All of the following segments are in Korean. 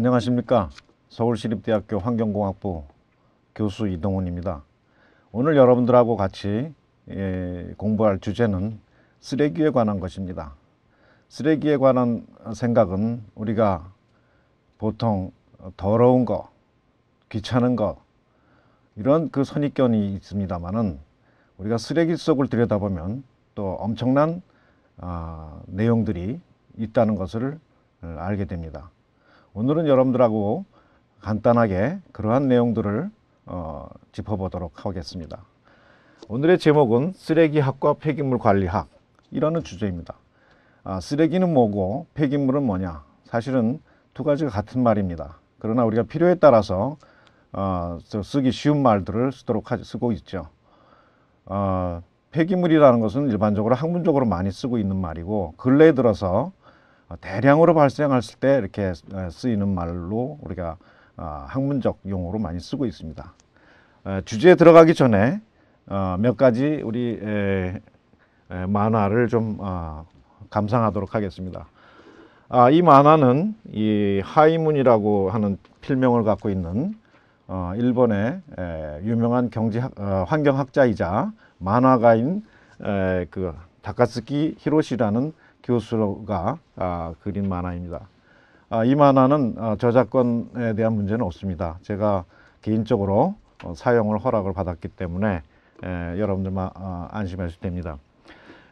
안녕하십니까 서울시립대학교 환경공학부 교수 이동훈입니다 오늘 여러분들하고 같이 예, 공부할 주제는 쓰레기에 관한 것입니다 쓰레기에 관한 생각은 우리가 보통 더러운 거, 귀찮은 거 이런 그 선입견이 있습니다만은 우리가 쓰레기 속을 들여다보면 또 엄청난 어, 내용들이 있다는 것을 어, 알게 됩니다. 오늘은 여러분들하고 간단하게 그러한 내용들을 어, 짚어보도록 하겠습니다. 오늘의 제목은 쓰레기학과 폐기물 관리학 이라는 주제입니다. 아, 쓰레기는 뭐고 폐기물은 뭐냐 사실은 두 가지가 같은 말입니다. 그러나 우리가 필요에 따라서 어, 쓰기 쉬운 말들을 쓰도록 하, 쓰고 있죠. 어, 폐기물이라는 것은 일반적으로 학문적으로 많이 쓰고 있는 말이고 근래에 들어서 어, 대량으로 발생했을 때 이렇게 어, 쓰이는 말로 우리가 어, 학문적 용어로 많이 쓰고 있습니다. 주제에 들어가기 전에 몇 가지 우리 만화를 좀 감상하도록 하겠습니다. 아, 이 만화는 이 하이문이라고 하는 필명을 갖고 있는 일본의 유명한 경제 환경학자이자 만화가인 그 다카스키 히로시라는 교수가 아, 그린 만화입니다. 아, 이 만화는 아, 저작권에 대한 문제는 없습니다. 제가 개인적으로 어, 사용을 허락을 받았기 때문에 에, 여러분들 아, 안심하실 됩니다.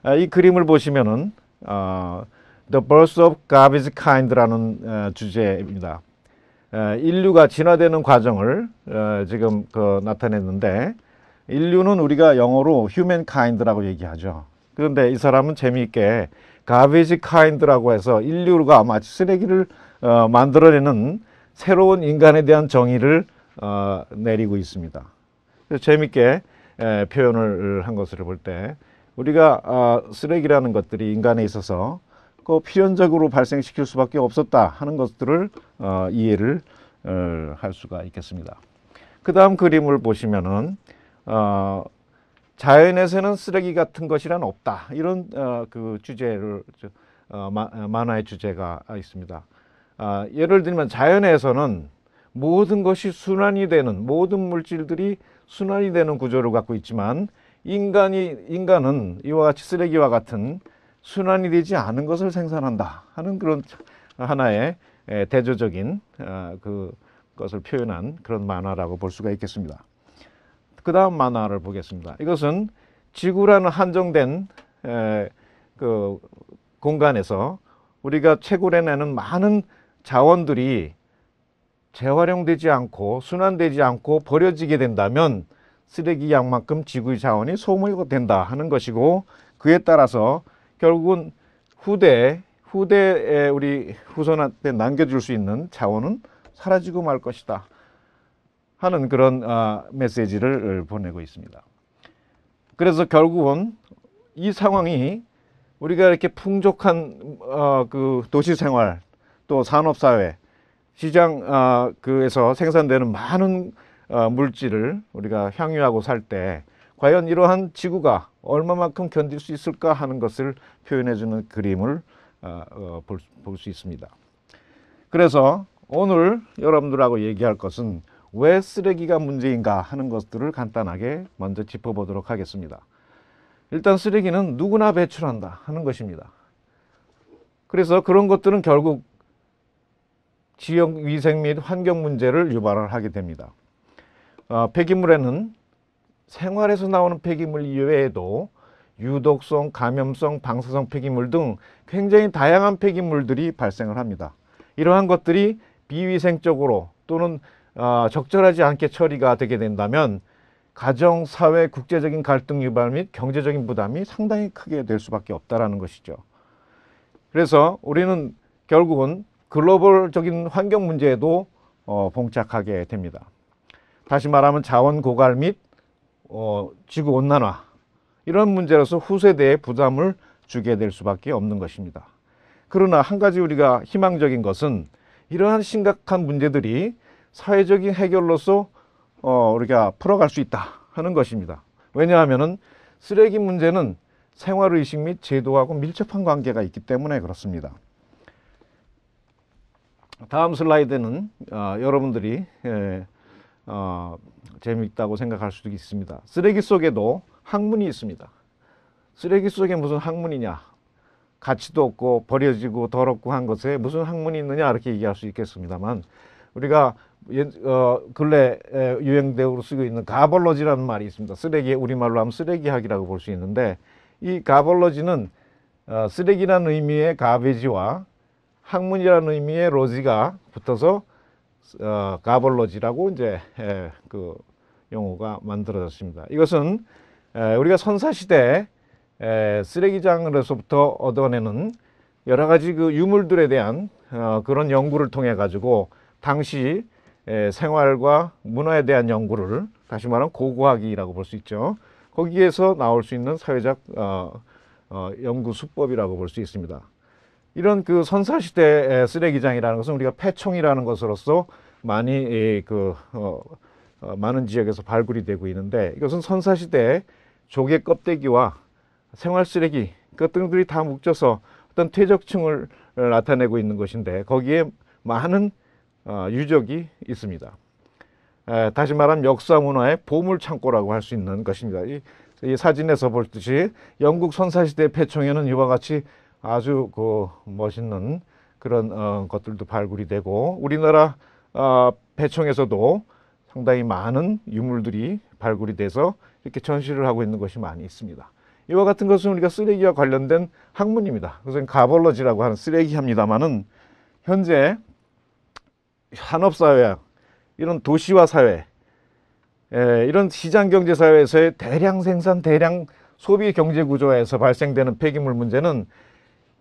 아, 이 그림을 보시면은 어, The Birth of Garbage Kind라는 어, 주제입니다. 에, 인류가 진화되는 과정을 에, 지금 그, 나타냈는데 인류는 우리가 영어로 human kind라고 얘기하죠. 그런데 이 사람은 재미있게 가비지 카인드라고 해서 인류가 아마 쓰레기를 어, 만들어내는 새로운 인간에 대한 정의를 어, 내리고 있습니다. 재미있게 에, 표현을 한것으로볼 때 우리가 어, 쓰레기라는 것들이 인간에 있어서 그 필연적으로 발생시킬 수밖에 없었다 하는 것들을 어, 이해를 어, 할 수가 있겠습니다. 그 다음 그림을 보시면은 어, 자연에서는 쓰레기 같은 것이란 없다. 이런 어, 그 주제를 어, 마, 만화의 주제가 있습니다. 아, 예를 들면 자연에서는 모든 것이 순환이 되는 모든 물질들이 순환이 되는 구조를 갖고 있지만 인간이 인간은 이와 같이 쓰레기와 같은 순환이 되지 않은 것을 생산한다 하는 그런 하나의 대조적인 아, 그 것을 표현한 그런 만화라고 볼 수가 있겠습니다. 그 다음 만화를 보겠습니다. 이것은 지구라는 한정된 에, 그 공간에서 우리가 채굴해내는 많은 자원들이 재활용되지 않고 순환되지 않고 버려지게 된다면 쓰레기 양만큼 지구의 자원이 소모가 된다 하는 것이고 그에 따라서 결국은 후대 후대에 우리 후손한테 남겨줄 수 있는 자원은 사라지고 말 것이다. 하는 그런 아, 메시지를 보내고 있습니다. 그래서 결국은 이 상황이 우리가 이렇게 풍족한 어, 그 도시 생활 또 산업 사회 시장 어, 그에서 생산되는 많은 어, 물질을 우리가 향유하고 살 때 과연 이러한 지구가 얼마만큼 견딜 수 있을까 하는 것을 표현해주는 그림을 아, 어, 볼수 볼 있습니다. 그래서 오늘 여러분들하고 얘기할 것은 왜 쓰레기가 문제인가 하는 것들을 간단하게 먼저 짚어보도록 하겠습니다. 일단 쓰레기는 누구나 배출한다 하는 것입니다. 그래서 그런 것들은 결국 지역 위생 및 환경 문제를 유발을 하게 됩니다. 어, 폐기물에는 생활에서 나오는 폐기물 이외에도 유독성, 감염성, 방사성 폐기물 등 굉장히 다양한 폐기물들이 발생을 합니다. 이러한 것들이 비위생적으로 또는 아, 적절하지 않게 처리가 되게 된다면 가정, 사회, 국제적인 갈등 유발 및 경제적인 부담이 상당히 크게 될 수밖에 없다는 것이죠. 그래서 우리는 결국은 글로벌적인 환경 문제에도 어, 봉착하게 됩니다. 다시 말하면 자원 고갈 및 어, 지구 온난화 이런 문제로서 후세대에 부담을 주게 될 수밖에 없는 것입니다. 그러나 한 가지 우리가 희망적인 것은 이러한 심각한 문제들이 사회적인 해결로서 어, 우리가 풀어갈 수 있다 하는 것입니다. 왜냐하면 쓰레기 문제는 생활의식 및 제도하고 밀접한 관계가 있기 때문에 그렇습니다. 다음 슬라이드는 어, 여러분들이 예, 어, 재미있다고 생각할 수도 있습니다. 쓰레기 속에도 학문이 있습니다. 쓰레기 속에 무슨 학문이냐? 가치도 없고 버려지고 더럽고 한 것에 무슨 학문이 있느냐 이렇게 얘기할 수 있겠습니다만 우리가 어, 근래 유행대로 쓰고 있는 가벌러지라는 말이 있습니다. 쓰레기 우리말로 하면 쓰레기학이라고 볼 수 있는데 이 가벌러지는 어, 쓰레기라는 의미의 가베지와 학문이라는 의미의 로지가 붙어서 어, 가벌러지라고 이제 에, 그 용어가 만들어졌습니다. 이것은 에, 우리가 선사시대 에 에, 쓰레기장으로서부터 얻어내는 여러 가지 그 유물들에 대한 어, 그런 연구를 통해 가지고 당시 생활과 문화에 대한 연구를 다시 말하면 고고학이라고 볼 수 있죠. 거기에서 나올 수 있는 사회적 어, 어, 연구 수법이라고 볼 수 있습니다. 이런 그 선사시대 쓰레기장이라는 것은 우리가 폐총이라는 것으로서 많이 그 어, 어, 많은 지역에서 발굴이 되고 있는데 이것은 선사시대 조개 껍데기와 생활 쓰레기 그 등들이 다 묶여서 어떤 퇴적층을 어, 나타내고 있는 것인데 거기에 많은 어, 유적이 있습니다. 다시 말하면 역사 문화의 보물 창고라고 할 수 있는 것입니다. 이, 이 사진에서 볼 듯이 영국 선사시대 폐청에는 이와 같이 아주 그 멋있는 그런 어, 것들도 발굴이 되고 우리나라 어, 배청에서도 상당히 많은 유물들이 발굴이 돼서 이렇게 전시를 하고 있는 것이 많이 있습니다. 이와 같은 것은 우리가 쓰레기와 관련된 학문입니다. 그것은 가벌러지라고 하는 쓰레기합니다만은 현재 산업사회, 이런 도시화 사회, 에, 예, 이런 시장경제 사회에서의 대량 생산, 대량 소비 경제 구조에서 발생되는 폐기물 문제는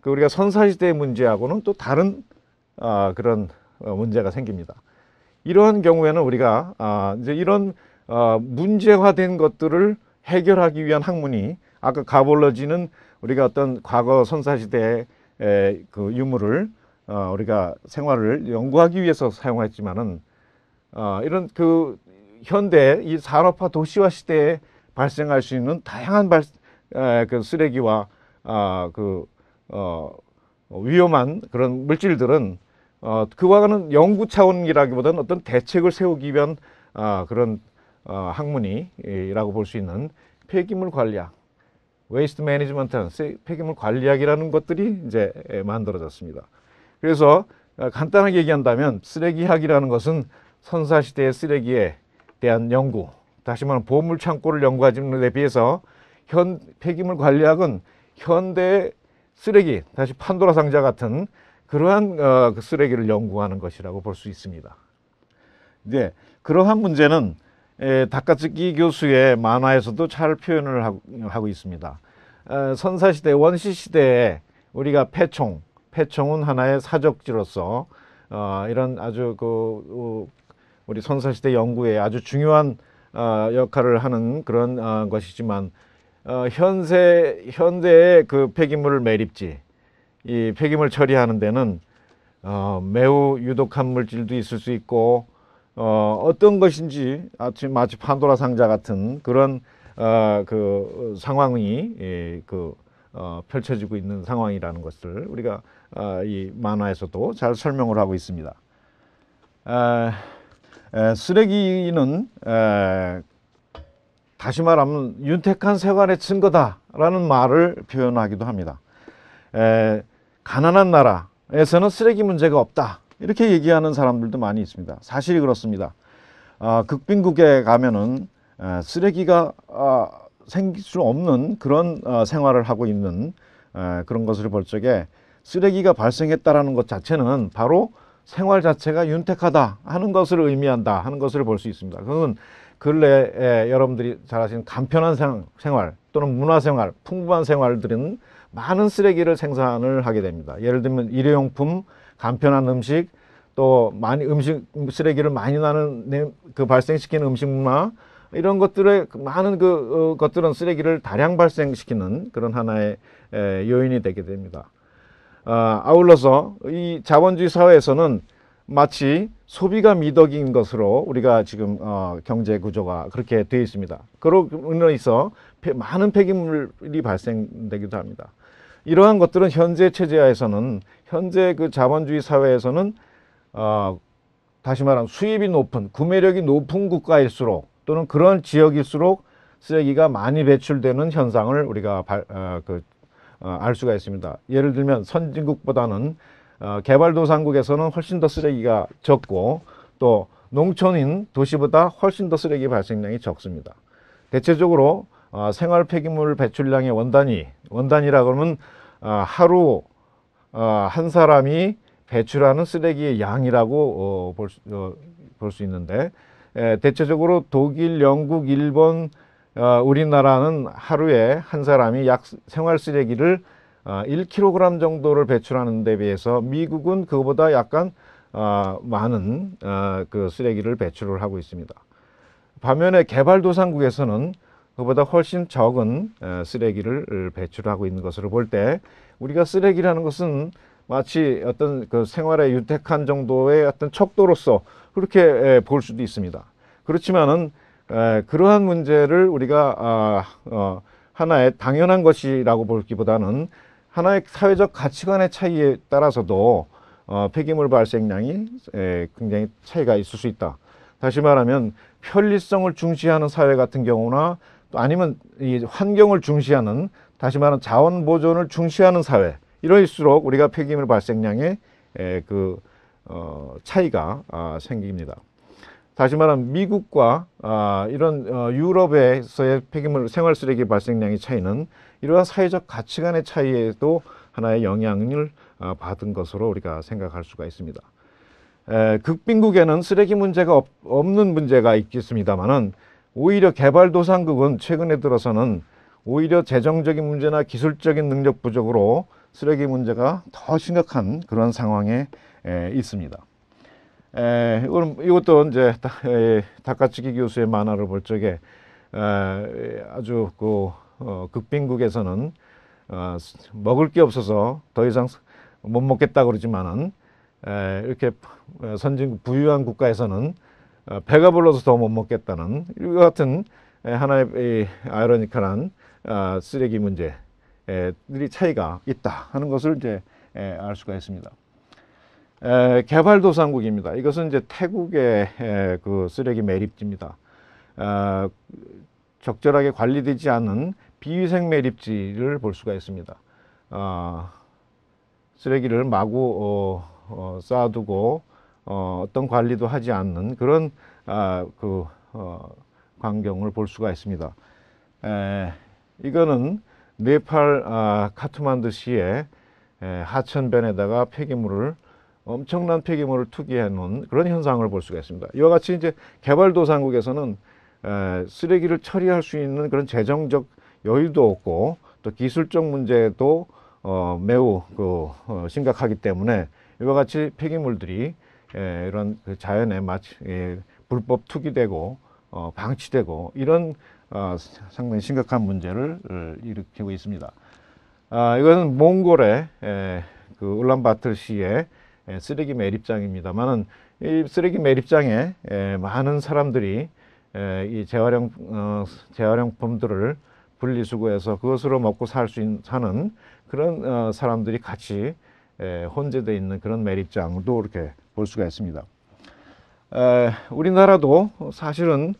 그 우리가 선사시대의 문제하고는 또 다른 아, 그런 어, 문제가 생깁니다. 이러한 경우에는 우리가 아, 이제 이런 어, 문제화된 것들을 해결하기 위한 학문이 아까 가볼러지는 우리가 어떤 과거 선사시대의 그 유물을 어, 우리가 생활을 연구하기 위해서 사용했지만은 어, 이런 그 현대 이 산업화 도시화 시대에 발생할 수 있는 다양한 발, 에, 그 쓰레기와 아, 그 어, 위험한 그런 물질들은 어, 그와는 연구 차원이라기보다는 어떤 대책을 세우기 위한 아, 그런 어, 학문이라고 볼 수 있는 폐기물 관리학, 웨이스트 매니지먼트 폐기물 관리학이라는 것들이 이제 만들어졌습니다. 그래서 어, 간단하게 얘기한다면 쓰레기학이라는 것은 선사시대의 쓰레기에 대한 연구 다시 말하면 보물 창고를 연구하는 데 비해서 현 폐기물 관리학은 현대의 쓰레기 다시 판도라 상자 같은 그러한 어, 그 쓰레기를 연구하는 것이라고 볼 수 있습니다. 이제 그러한 문제는 닭가츠키 교수의 만화에서도 잘 표현을 하고, 하고 있습니다. 에, 어, 선사시대, 원시시대에 우리가 폐총, 패총은 하나의 사적지로서 어, 이런 아주 그 우리 선사시대 연구에 아주 중요한 어, 역할을 하는 그런 어, 것이지만 어, 현세 현대의 그 폐기물 을 매립지 이 폐기물 처리하는 데는 어, 매우 유독한 물질도 있을 수 있고 어, 어떤 것인지 아치 마치 판도라 상자 같은 그런 어, 그 상황이 예, 그 어, 펼쳐지고 있는 상황이라는 것을 우리가 어, 이 만화에서도 잘 설명을 하고 있습니다. 에, 아, 에, 쓰레기는 에, 다시 말하면 윤택한 생활의 증거다라는 말을 표현하기도 합니다. 가난한 나라에서는 쓰레기 문제가 없다 이렇게 얘기하는 사람들도 많이 있습니다. 사실이 그렇습니다. 아, 극빈국에 가면은 아, 쓰레기가 아, 생길 수 없는 그런 어, 생활을 하고 있는 그런 것을 볼 적에 쓰레기가 발생했다는것 자체는 바로 생활 자체가 윤택하다 하는 것을 의미한다 하는 것을 볼 수 있습니다. 그건 근래에 여러분들이 잘 아시는 간편한 생활 또는 문화생활, 풍부한 생활들은 많은 쓰레기를 생산을 하게 됩니다. 예를 들면 일회용품, 간편한 음식, 또 많이 음식 쓰레기를 많이 나는 그 발생시키는 음식 문화 이런 것들의 많은 그 어, 것들은 쓰레기를 다량 발생시키는 그런 하나의 요인이 되게 됩니다. 아, 아울러서 이 자본주의 사회에서는 마치 소비가 미덕인 것으로 우리가 지금 어, 경제 구조가 그렇게 되어 있습니다. 그로 인해 많은 폐기물이 발생되기도 합니다. 이러한 것들은 현재 체제하에서는 현재 그 자본주의 사회에서는 어, 다시 말하면 수입이 높은 구매력이 높은 국가일수록 또는 그런 지역일수록 쓰레기가 많이 배출되는 현상을 우리가 발, 어, 그 어, 알 수가 있습니다. 예를 들면 선진국보다는 어, 개발도상국에서는 훨씬 더 쓰레기가 적고 또 농촌인 도시보다 훨씬 더 쓰레기 발생량이 적습니다. 대체적으로 어, 생활 폐기물 배출량의 원단위, 원단위라 그러면 하루 한 사람이 배출하는 쓰레기의 양이라고 볼 수 있는데 대체적으로 독일, 영국, 일본, 어, 우리나라는 하루에 한 사람이 약 생활 쓰레기를 어, 1kg 정도를 배출하는 데 비해서 미국은 그보다 약간 어, 많은 어, 그 쓰레기를 배출을 하고 있습니다. 반면에 개발도상국에서는 그보다 훨씬 적은 어, 쓰레기를 배출하고 있는 것으로 볼 때 우리가 쓰레기라는 것은 마치 어떤 그 생활에 윤택한 정도의 어떤 척도로서 그렇게 볼 수도 있습니다. 그렇지만은 에, 예, 그러한 문제를 우리가 아, 어, 하나의 당연한 것이라고 보기보다는 하나의 사회적 가치관의 차이에 따라서도 어, 폐기물 발생량이 에, 예, 굉장히 차이가 있을 수 있다. 다시 말하면 편리성을 중시하는 사회 같은 경우나 또 아니면 이 환경을 중시하는 다시 말하면 자원 보존을 중시하는 사회 이럴수록 우리가 폐기물 발생량의 에, 예, 그 어, 차이가 아, 생깁니다. 다시 말하면 미국과 아, 이런 어, 유럽에서의 폐기물 생활 쓰레기 발생량의 차이는 이러한 사회적 가치관의 차이에도 하나의 영향을 어, 받은 것으로 우리가 생각할 수가 있습니다. 에, 극빈국에는 쓰레기 문제가 없, 없는 문제가 있겠습니다만은 오히려 개발도상국은 최근에 들어서는 오히려 재정적인 문제나 기술적인 능력 부족으로 쓰레기 문제가 더 심각한 그런 상황에 에, 있습니다. 에, 이것도 이제 다카츠키 교수의 만화를 볼 적에 에, 아주 그 어, 극빈국에서는 어, 먹을 게 없어서 더 이상 못 먹겠다 그러지만은 에, 이렇게 선진국 부유한 국가에서는 어, 배가 불러서 더 못 먹겠다는 이거 같은 에, 하나의 에, 아이러니컬한 어, 쓰레기 문제들이 차이가 있다 하는 것을 이제 에, 알 수가 있습니다. 에, 개발도상국입니다. 이것은 이제 태국의 에, 그 쓰레기 매립지입니다. 에, 아, 적절하게 관리되지 않은 비위생 매립지를 볼 수가 있습니다. 어, 쓰레기를 마구 어, 어, 쌓아두고 어, 어떤 관리도 하지 않는 그런 아, 그 어, 광경을 볼 수가 있습니다. 에, 이거는 네팔 아, 카트만드 시의 에, 하천변에다가 폐기물을 엄청난 폐기물을 투기해 놓은 그런 현상을 볼 수가 있습니다. 이와 같이 이제 개발도상국에서는 쓰레기를 처리할 수 있는 그런 재정적 여유도 없고 또 기술적 문제도 어, 매우 그, 어, 심각하기 때문에 이와 같이 폐기물들이 이런 그 자연에 예, 불법 투기되고 어, 방치되고 이런 어, 상당히 심각한 문제를 일으키고 있습니다. 아, 이것은 몽골의 그 울란바틀 시의 예, 쓰레기 매립장입니다만은 이 쓰레기 매립장에 예, 많은 사람들이 예, 이 재활용 어, 재활용품들을 분리수거해서 그것으로 먹고 살수 사는 그런 어, 사람들이 같이 혼재되 있는 그런 매립장도 이렇게 볼 수가 있습니다. 우리나라도 사실은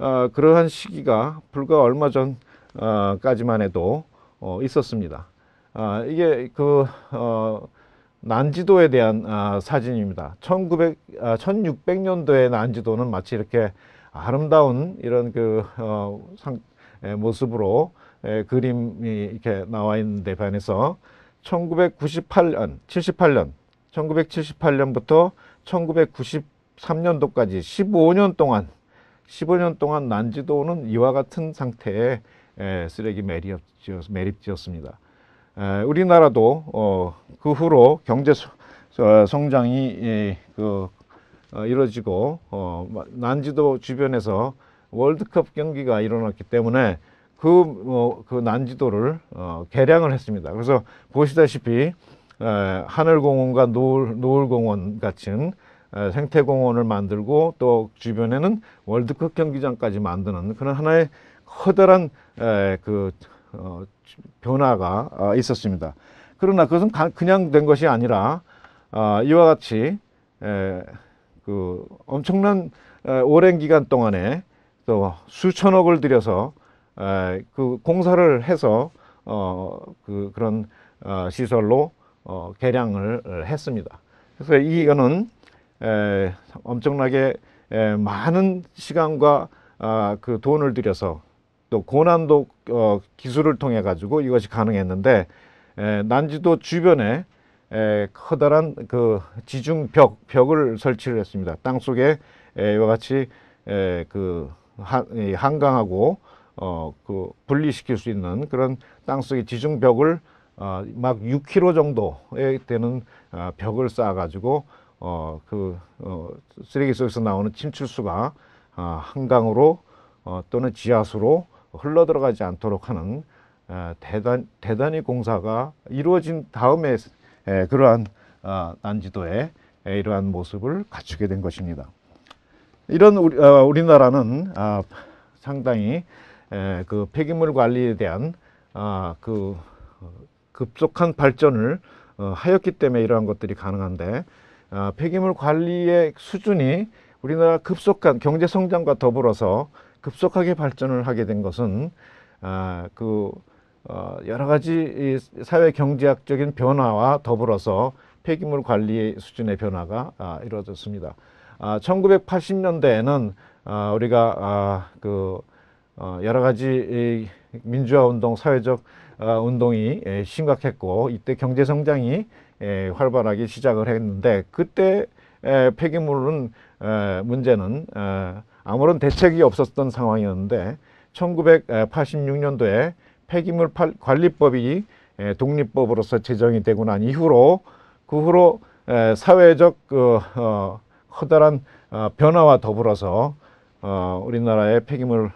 어, 그러한 시기가 불과 얼마 전까지만 해도 있었습니다. 아, 이게 그 난지도에 대한 아, 사진입니다. 1900, 아, 1600년도의 난지도는 마치 이렇게 아름다운 이런 그 어, 상, 에, 예, 모습으로 에, 예, 그림이 이렇게 나와 있는데 반해서 1998년, 78년, 1978년부터 1993년도까지 15년 동안 15년 동안 난지도는 이와 같은 상태의 에, 예, 쓰레기 매립 지었습니다. 우리나라도 어, 그 후로 경제 어, 성장이 이루어지고 그, 어, 난지도 주변에서 월드컵 경기가 일어났기 때문에 그, 그 난지도를 개량을 했습니다. 그래서 보시다시피 하늘공원과 노을, 공원 같은 생태공원을 만들고 또 주변에는 월드컵 경기장까지 만드는 그런 하나의 커다란 그 어, 변화가 어, 있었습니다. 그러나 그것은 그냥 된 것이 아니라 어, 이와 같이 그 엄청난 오랜 기간 동안에 또 수천억을 들여서 그 공사를 해서 어, 그 그런 시설로 개량을 했습니다. 그래서 이거는 엄청나게 많은 시간과 아, 그 돈을 들여서 또 고난도 어, 기술을 통해 가지고 이것이 가능했는데 에, 난지도 주변에 에, 커다란 그 지중 벽 벽을 설치를 했습니다. 땅 속에 에, 이와 같이 에, 그 하, 이 한강하고 어, 그 분리시킬 수 있는 그런 땅 속의 지중 벽을 어, 막 6km 정도에 되는 어, 벽을 쌓아가지고 어, 그 어, 쓰레기 속에서 나오는 침출수가 어, 한강으로 어, 또는 지하수로 흘러들어가지 않도록 하는 어, 대단, 대단히 공사가 이루어진 다음에 그러한 어, 난지도에 이러한 모습을 갖추게 된 것입니다. 이런 우리, 어, 나라는 아, 상당히 그 폐기물 관리에 대한 아, 그 급속한 발전을 하였기 때문에 이러한 것들이 가능한데 아, 폐기물 관리의 수준이 우리나라 급속한 경제 성장과 더불어서 급속하게 발전을 하게 된 것은 아, 그 어, 여러 가지 이 사회 경제학적인 변화와 더불어서 폐기물 관리 수준의 변화가 아, 이루어졌습니다. 아, 1980년대에는 아, 우리가 아, 그 어, 여러 가지 이 민주화 운동, 사회적 어, 운동이 에, 예, 심각했고 이때 경제 성장이 예, 활발하게 시작을 했는데 그때 에, 폐기물은 에, 문제는 에, 아무런 대책이 없었던 상황이었는데 1986년도에 폐기물 관리법이 독립법으로서 제정이 되고 난 이후로 그 후로 사회적 그 어, 커다란 어, 변화와 더불어서 어, 우리나라의 폐기물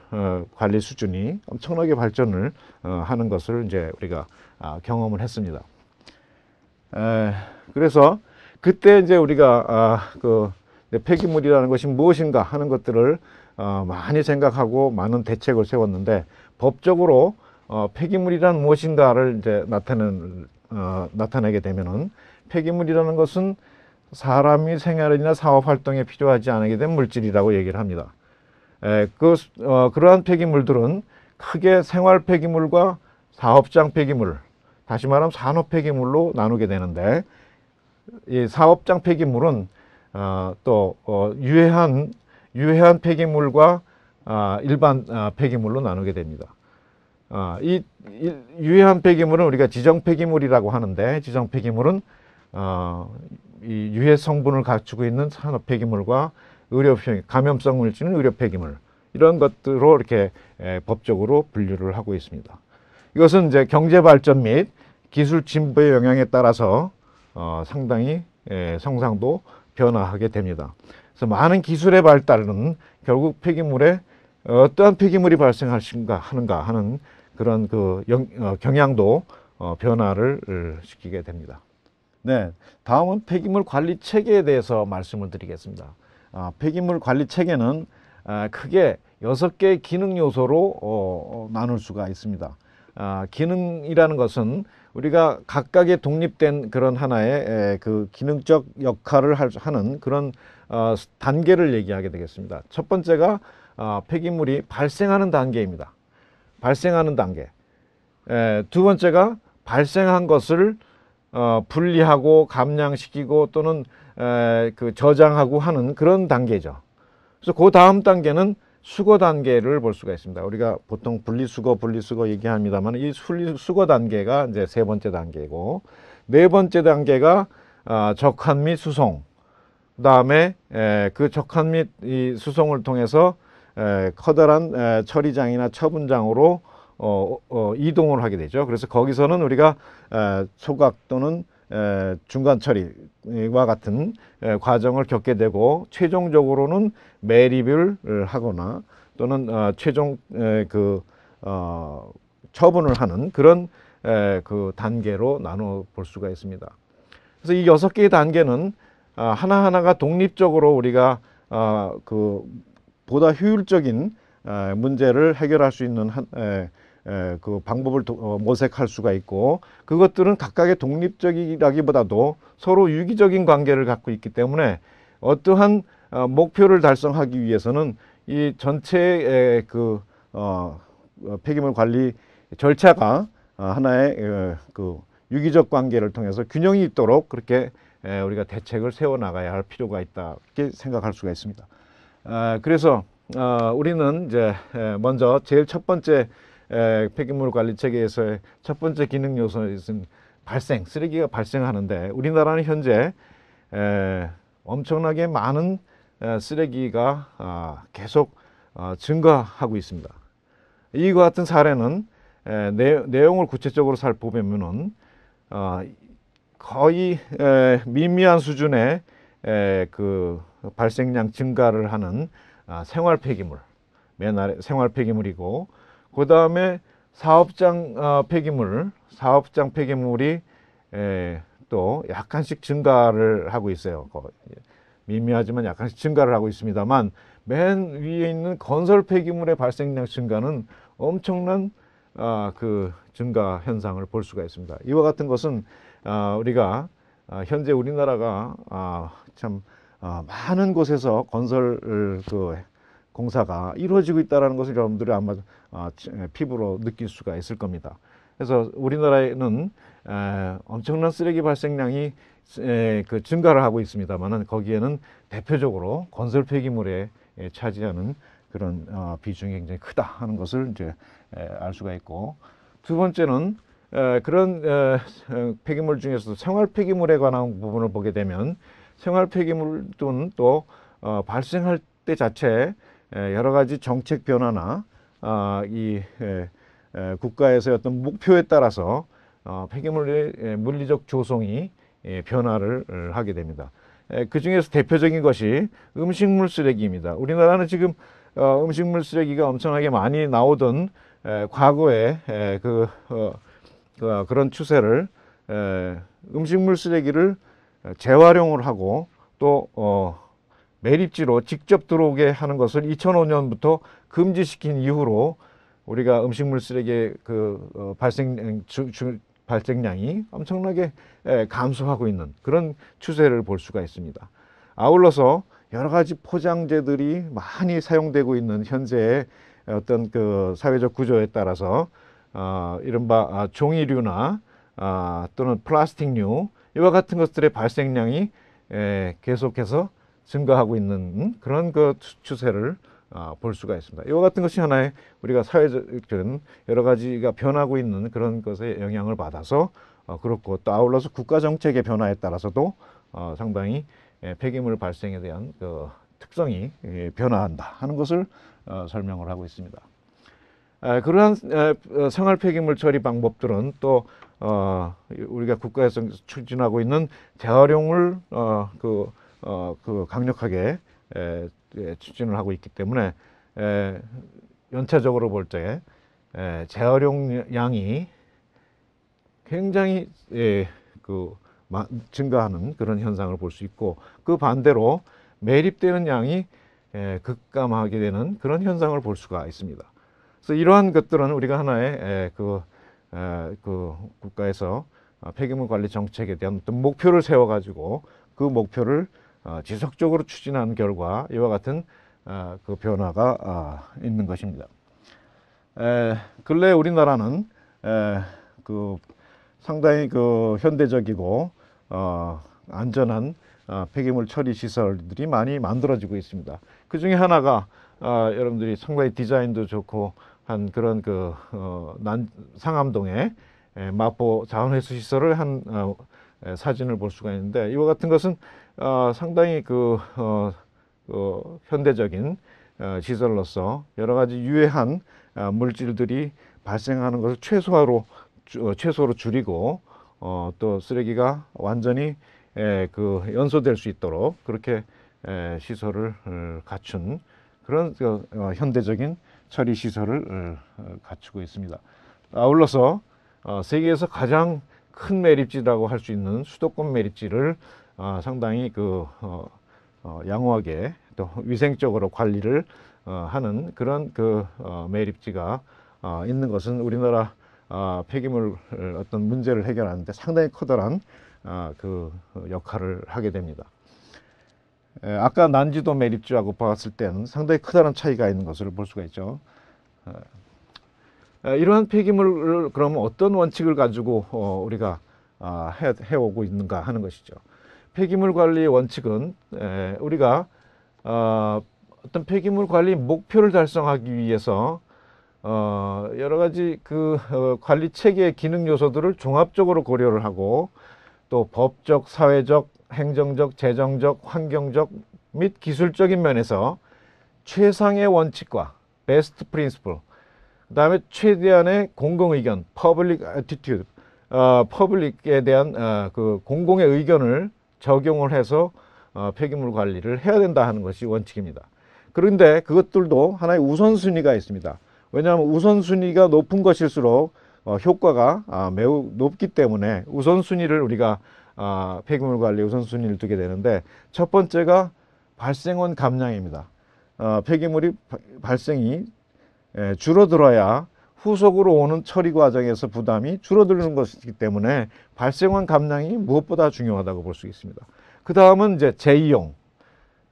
관리 수준이 엄청나게 발전을 하는 것을 이제 우리가 아, 경험을 했습니다. 그래서 그때 이제 우리가 아, 그 네, 폐기물이라는 것이 무엇인가 하는 것들을 어, 많이 생각하고 많은 대책을 세웠는데 법적으로 어, 폐기물이란 무엇인가를 이제 나타내는, 어, 나타내게 되면은 폐기물이라는 것은 사람이 생활이나 사업 활동에 필요하지 않게 된 물질이라고 얘기를 합니다. 에, 그, 어, 그러한 폐기물들은 크게 생활 폐기물과 사업장 폐기물, 다시 말하면 산업 폐기물로 나누게 되는데 이 사업장 폐기물은 어, 또 어, 유해한 유해한 폐기물과 어, 일반 어, 폐기물로 나누게 됩니다. 어, 아, 이이 유해한 폐기물은 우리가 지정 폐기물이라고 하는데 지정 폐기물은 어, 이 유해 성분을 갖추고 있는 산업 폐기물과 의료 폐 감염성 물질은 의료 폐기물 이런 것들로 이렇게 에, 법적으로 분류를 하고 있습니다. 이것은 이제 경제 발전 및 기술 진보의 영향에 따라서 어, 상당히 에, 성상도 변화하게 됩니다. 그래서 많은 기술의 발달은 결국 폐기물에 어떠한 폐기물이 발생하 신가 하는가 하는 그런 그 영, 어, 경향도 어, 변화를 시키게 됩니다. 네, 다음은 폐기물 관리 체계에 대해서 말씀을 드리겠습니다. 아, 폐기물 관리 체계는 아, 크게 여섯 개의 기능 요소로 어, 어, 나눌 수가 있습니다. 아, 기능이라는 것은 우리가 각각의 독립된 그런 하나의 그 기능적 역할을 하는 그런 어, 단계를 얘기하게 되겠습니다. 첫 번째가 어, 폐기물이 발생하는 단계입니다. 발생하는 단계. 두 번째가 발생한 것을 어, 분리하고 감량시키고 또는 그 저장하고 하는 그런 단계죠. 그래서 그 다음 단계는 수거 단계를 볼 수가 있습니다. 우리가 보통 분리수거, 분리수거 얘기합니다만 이 수거 단계가 이제 세 번째 단계고 네 번째 단계가 아, 적한 및 수송 그다음에 그 적한 및 수송을 통해서 커다란 처리장이나 처분장으로 어, 어, 이동을 하게 되죠. 그래서 거기서는 우리가 소각 또는 중간 처리와 같은 과정을 겪게 되고 최종적으로는 매립을 하거나 또는 어, 최종 그 어, 처분을 하는 그런 그 단계로 나눠 볼 수가 있습니다. 그래서 이 여섯 개의 단계는 아, 하나하나가 독립적으로 우리가 아, 그 보다 효율적인 문제를 해결할 수 있는 한 예, 그 방법을 어, 모색할 수가 있고 그것들은 각각의 독립적이라기보다도 서로 유기적인 관계를 갖고 있기 때문에 어떠한 어, 목표를 달성하기 위해서는 이 전체의 그 어, 폐기물 관리 절차가 하나의 그 유기적 관계를 통해서 균형이 있도록 그렇게 우리가 대책을 세워 나가야 할 필요가 있다 이렇게 생각할 수가 있습니다. 아, 그래서 우리는 이제 먼저 제일 첫 번째 폐기물 관리 체계에서의 첫 번째 기능 요소는 발생, 쓰레기가 발생하는데 우리나라는 현재 에, 엄청나게 많은 에, 쓰레기가 아, 계속 아, 증가하고 있습니다. 이와 같은 사례는 에, 내, 용을 구체적으로 잘 보면은 아, 거의 에, 미미한 수준의 에, 그 발생량 증가를 하는 아, 생활 폐기물, 맨날 생활 폐기물이고 그 다음에 사업장 어, 폐기물, 사업장 폐기물이 예, 또 약간씩 증가를 하고 있어요. 미미하지만 약간씩 증가를 하고 있습니다만 맨 위에 있는 건설 폐기물의 발생량 증가는 엄청난 아, 그 증가 현상을 볼 수가 있습니다. 이와 같은 것은 아, 우리가 아, 현재 우리나라가 참 많은 곳에서 건설 그 공사가 이루어지고 있다는 것을 여러분들이 아마 아, 피부로 느낄 수가 있을 겁니다. 그래서 우리나라에는 엄청난 쓰레기 발생량이 그 증가를 하고 있습니다만 거기에는 대표적으로 건설 폐기물에 차지하는 그런 어, 비중이 굉장히 크다 하는 것을 이제 알 수가 있고 두 번째는 그런 어, 폐기물 중에서도 생활 폐기물에 관한 부분을 보게 되면 생활 폐기물 또는 또 어, 발생할 때 자체에 예, 여러 가지 정책 변화나 아, 이 예, 예, 국가에서 의 어떤 목표에 따라서 어, 폐기물의 물리적 조성이 변화를 어, 하게 됩니다. 그 중에서 대표적인 것이 음식물 쓰레기입니다. 우리나라는 지금 어, 음식물 쓰레기가 엄청나게 많이 나오던 과거에 그, 그 그런 추세를 음식물 쓰레기를 재활용을 하고 또 매립지로 직접 들어오게 하는 것을 2005년부터 금지시킨 이후로 우리가 음식물 쓰레기 그 어, 발생 주, 주, 발생량이 엄청나게 예, 감소하고 있는 그런 추세를 볼 수가 있습니다. 아울러서 여러 가지 포장재들이 많이 사용되고 있는 현재의 어떤 그 사회적 구조에 따라서 어, 이른바 아, 종이류나 어, 또는 플라스틱류 이와 같은 것들의 발생량이 에, 예, 계속해서 증가하고 있는 음, 그런 그 추세를 아, 볼 수가 있습니다. 이와 같은 것이 하나의 우리가 사회적인 여러 가지가 변하고 있는 그런 것에 영향을 받아서 어, 그렇고 또 아울러서 국가 정책의 변화에 따라서도 어, 상당히 예, 폐기물 발생에 대한 그 특성이 예, 변화한다 하는 것을 어, 설명을 하고 있습니다. 아, 그러한 생활 폐기물 처리 방법들은 또 우리가 국가에서 추진하고 있는 재활용을 그 어, 그 강력하게 에, 에, 추진을 하고 있기 때문에 에, 연차적으로 볼 때 재활용량이 굉장히 에, 예, 그 마, 증가하는 그런 현상을 볼 수 있고 그 반대로 매립되는 양이 에, 급감하게 되는 그런 현상을 볼 수가 있습니다. 그래서 이러한 것들은 우리가 하나의 에, 그, 에, 그 국가에서 어, 폐기물 관리 정책에 대한 어떤 목표를 세워가지고 그 목표를 어, 지속적으로 추진한 결과 이와 같은 어, 그 변화가 어, 있는 것입니다. 근래 우리나라는 그 상당히 그 현대적이고 안전한 폐기물 처리 시설들이 많이 만들어지고 있습니다. 그 중에 하나가 여러분들이 상당히 디자인도 좋고 한 그런 그 상암동에 마포 자원회수 시설을 한 예, 사진을 볼 수가 있는데 이와 같은 것은 어, 상당히 그, 어, 그 현대적인 어, 시설로서 여러 가지 유해한 어, 물질들이 발생하는 것을 최소화로 주, 어, 최소로 줄이고 어, 또 쓰레기가 완전히 에, 예, 그 연소될 수 있도록 그렇게 에, 예, 시설을 어, 갖춘 그런 그, 어, 현대적인 처리 시설을 어, 갖추고 있습니다. 아울러서 어, 세계에서 가장 큰 매립지라고 할 수 있는 수도권 매립지를 어, 상당히 그 어, 어, 양호하게 또 위생적으로 관리를 어, 하는 그런 그 어, 매립지가 어, 있는 것은 우리나라 어, 폐기물 어떤 문제를 해결하는데 상당히 커다란 아, 그, 어, 그 역할을 하게 됩니다. 에, 아까 난지도 매립지하고 봤을 때는 상당히 커다란 차이가 있는 것을 볼 수가 있죠. 어, 어, 이러한 폐기물을 그러면 어떤 원칙을 가지고 어, 우리가 아, 해오고 있는가 하는 것이죠. 폐기물 관리의 원칙은 우리가 어, 어떤 폐기물 관리 목표를 달성하기 위해서 여러 가지 그 관리 체계의 기능 요소들을 종합적으로 고려를 하고 또 법적, 사회적, 행정적, 재정적, 환경적 및 기술적인 면에서 최상의 원칙과 베스트 프린스플 그 다음에 최대한의 공공의견, 퍼블릭 애티튜드, 어, 퍼블릭에 대한 어, 그 공공의 의견을 적용을 해서 어, 폐기물 관리를 해야 된다 하는 것이 원칙입니다. 그런데 그것들도 하나의 우선순위가 있습니다. 왜냐하면 우선순위가 높은 것일수록 어, 효과가 아, 매우 높기 때문에 우선순위를 우리가 아, 폐기물 관리 우선순위를 두게 되는데 첫 번째가 발생원 감량입니다. 어, 폐기물이 바, 발생이 예, 줄어들어야 후속으로 오는 처리 과정에서 부담이 줄어드는 것이기 때문에 발생한 감량이 무엇보다 중요하다고 볼 수 있습니다. 그 다음은 이제 재이용,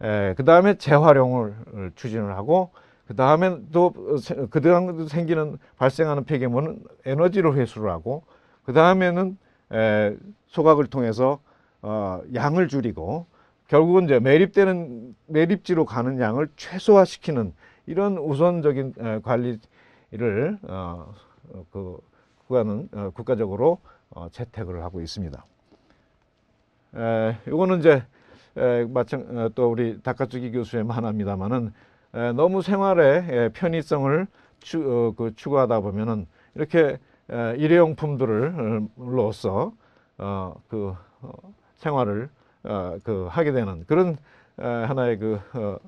예, 그 다음에 재활용을 추진을 하고 그 다음에 또 그동안 생기는 발생하는 폐기물은 에너지로 회수를 하고 그 다음에는 예, 소각을 통해서 어, 양을 줄이고 결국은 이제 매립되는 매립지로 가는 양을 최소화시키는 이런 우선적인 관리를 어, 어, 그 국가는 어, 국가적으로 채택을 하고 있습니다. 이거는 이제 마찬 또 우리 닭가주기 교수의 만화입니다만은 너무 생활의 편의성을 추, 그 추구하다 보면은 이렇게 일회용품들을로써 어, 그 생활을 어, 그 하게 되는 그런 하나의 그 어,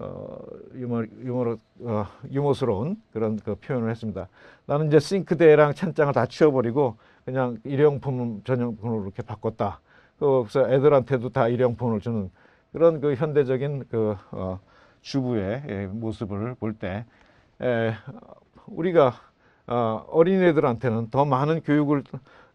어, 유머, 유머 어, 유머스러운 그런 그 표현을 했습니다. 나는 이제 싱크대랑 찬장을 다 치워버리고 그냥 일회용품 전용품으로 이렇게 바꿨다. 그 그래서 애들한테도 다 일회용품을 주는 그런 그 현대적인 그 어, 주부의 예, 모습을 볼 때 에, 우리가 어, 어린애들한테는 더 많은 교육을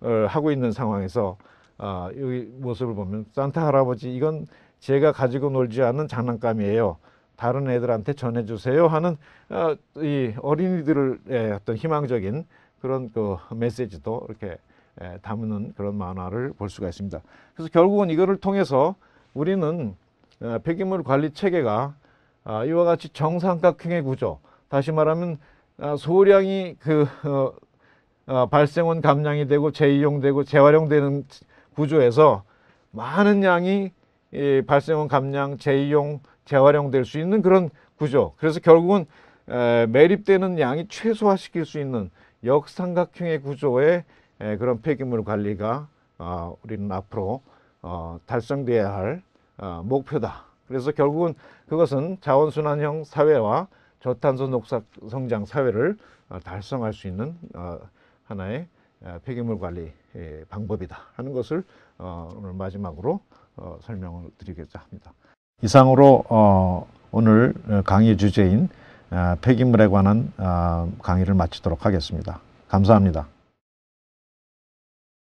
어, 하고 있는 상황에서 어, 이 모습을 보면 산타 할아버지 이건 제가 가지고 놀지 않은 장난감이에요. 다른 애들한테 전해주세요 하는 어, 이 어린이들의 어떤 희망적인 그런 그 메시지도 이렇게 에, 담는 그런 만화를 볼 수가 있습니다. 그래서 결국은 이거를 통해서 우리는 에, 어, 폐기물 관리 체계가 아, 이와 같이 정상각형의 구조, 다시 말하면 아, 소량이 그 어, 어, 아, 발생원 감량이 되고 재이용되고 재활용되는 구조에서 많은 양이 이 발생원 감량, 재이용, 재활용될 수 있는 그런 구조. 그래서 결국은 에, 매립되는 양이 최소화시킬 수 있는 역삼각형의 구조의 에, 그런 폐기물 관리가 어, 우리는 앞으로 어, 달성돼야 할 어, 목표다. 그래서 결국은 그것은 자원순환형 사회와 저탄소 녹사 성장 사회를 어, 달성할 수 있는 어, 하나의 폐기물 관리 방법이다 하는 것을 어, 오늘 마지막으로 어, 설명을 드리고자 합니다. 이상으로 어, 오늘 강의 주제인 아, 폐기물에 관한 아, 강의를 마치도록 하겠습니다. 감사합니다.